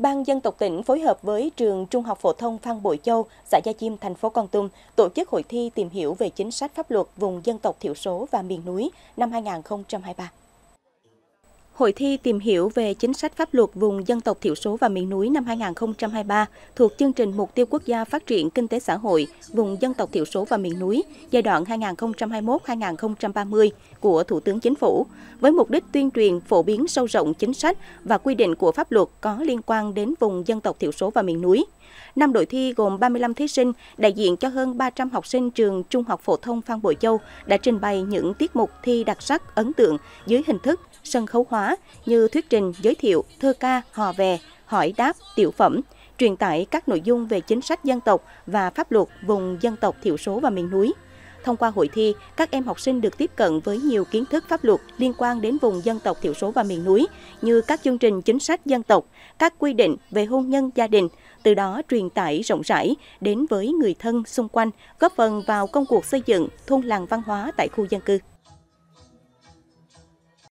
Ban dân tộc tỉnh phối hợp với trường Trung học phổ thông Phan Bội Châu, xã Gia Chim, thành phố Con Tum tổ chức hội thi tìm hiểu về chính sách pháp luật vùng dân tộc thiểu số và miền núi năm 2023. Hội thi tìm hiểu về chính sách pháp luật vùng dân tộc thiểu số và miền núi năm 2023 thuộc chương trình Mục tiêu Quốc gia Phát triển Kinh tế Xã hội vùng dân tộc thiểu số và miền núi giai đoạn 2021-2030 của Thủ tướng Chính phủ, với mục đích tuyên truyền phổ biến sâu rộng chính sách và quy định của pháp luật có liên quan đến vùng dân tộc thiểu số và miền núi. Năm đội thi gồm 35 thí sinh đại diện cho hơn 300 học sinh trường Trung học phổ thông Phan Bội Châu đã trình bày những tiết mục thi đặc sắc ấn tượng dưới hình thức sân khấu hóa như thuyết trình, giới thiệu, thơ ca, hò về, hỏi đáp, tiểu phẩm, truyền tải các nội dung về chính sách dân tộc và pháp luật vùng dân tộc thiểu số và miền núi. Thông qua hội thi, các em học sinh được tiếp cận với nhiều kiến thức pháp luật liên quan đến vùng dân tộc thiểu số và miền núi như các chương trình chính sách dân tộc, các quy định về hôn nhân gia đình, từ đó truyền tải rộng rãi đến với người thân xung quanh, góp phần vào công cuộc xây dựng thôn làng văn hóa tại khu dân cư.